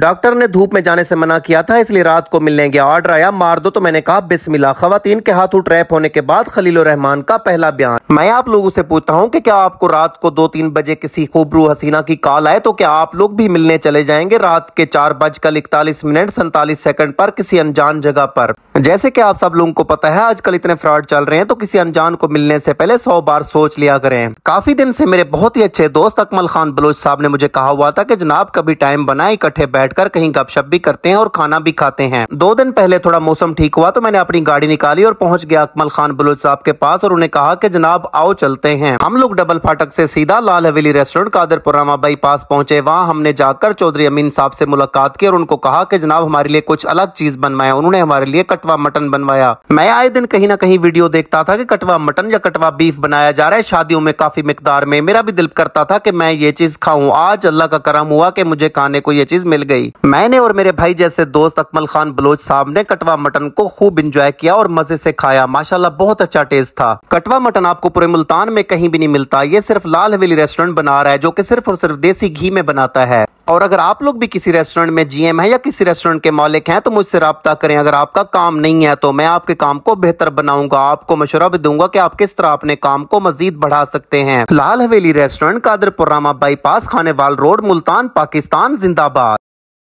doctor ने धूप में जाने से मना किया था इसलिए रात को मिलने गया ऑर्डर आया मार दो तो मैंने कहा बिस्मिल्लाह खातन के हाथों ट्रैप होने के बाद खलील रहमान का पहला बयान मैं आप लोगों से पूछता हूँ कि क्या आपको रात को दो तीन बजे किसी खूबरू हसीना की कॉल आए तो क्या आप लोग भी मिलने चले जाएंगे रात के चार बजकर इकतालीस मिनट सैतालीस सेकंड पर किसी अनजान जगह पर जैसे कि आप सब लोगों को पता है आजकल इतने फ्रॉड चल रहे हैं तो किसी अनजान को मिलने से पहले सौ बार सोच लिया करें काफी दिन से मेरे बहुत ही अच्छे दोस्त अकमल खान बलोच साहब ने मुझे कहा हुआ था कि जनाब कभी टाइम बनाए इकट्ठे बैठकर कहीं गपशप भी करते हैं और खाना भी खाते हैं दो दिन पहले थोड़ा मौसम ठीक हुआ तो मैंने अपनी गाड़ी निकाली और पहुंच गया अकमल खान बलोच साहब के पास और उन्हें कहा की जनाब आओ चलते हैं हम लोग डबल फाटक से सीधा लाल हवेली रेस्टोरेंट कादरपुरामा बाई पास पहुंचे वहाँ हमने जाकर चौधरी अमीन साहब से मुलाकात की और उनको कहा की जनाब हमारे लिए कुछ अलग चीज बनवाए उन्होंने हमारे लिए कटवा मटन बनवाया मैं आए दिन कहीं ना कहीं वीडियो देखता था कि कटवा मटन या कटवा बीफ बनाया जा रहा है शादियों में काफी मिकदार में मेरा भी दिल करता था कि मैं ये चीज खाऊं आज अल्लाह का करम हुआ कि मुझे खाने को ये चीज मिल गई मैंने और मेरे भाई जैसे दोस्त अकमल खान बलोच साहब ने कटवा मटन को खूब इंजॉय किया और मजे से खाया माशाल्लाह बहुत अच्छा टेस्ट था कटवा मटन आपको पूरे मुल्तान में कहीं भी नहीं मिलता ये सिर्फ लाल हवेली रेस्टोरेंट बना रहा है जो की सिर्फ और सिर्फ देसी घी में बनाता है और अगर आप लोग भी किसी रेस्टोरेंट में जीएम हैं या किसी रेस्टोरेंट के मालिक हैं तो मुझसे रबता करें अगर आपका काम नहीं है तो मैं आपके काम को बेहतर बनाऊंगा आपको मशुरा भी दूंगा कि आप किस तरह अपने काम को मजीद बढ़ा सकते हैं लाल हवेली रेस्टोरेंट रामा बाईपास खाने वाल रोड मुल्तान पाकिस्तान जिंदाबाद